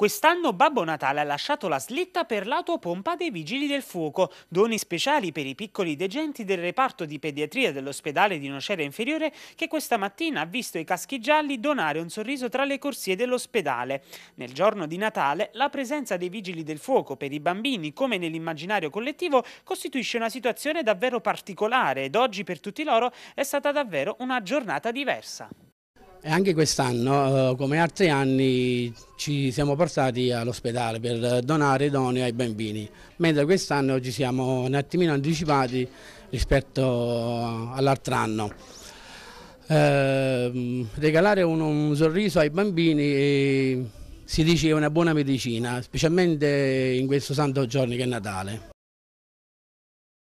Quest'anno Babbo Natale ha lasciato la slitta per l'autopompa dei Vigili del Fuoco, doni speciali per i piccoli degenti del reparto di pediatria dell'ospedale di Nocera Inferiore che questa mattina ha visto i caschi gialli donare un sorriso tra le corsie dell'ospedale. Nel giorno di Natale la presenza dei Vigili del Fuoco per i bambini come nell'immaginario collettivo costituisce una situazione davvero particolare ed oggi per tutti loro è stata davvero una giornata diversa. E anche quest'anno, eh, come altri anni, ci siamo portati all'ospedale per donare doni ai bambini, mentre quest'anno ci siamo un attimino anticipati rispetto all'altro anno. Eh, regalare un, un, sorriso ai bambini eh, si dice è una buona medicina, specialmente in questo santo giorno che è Natale.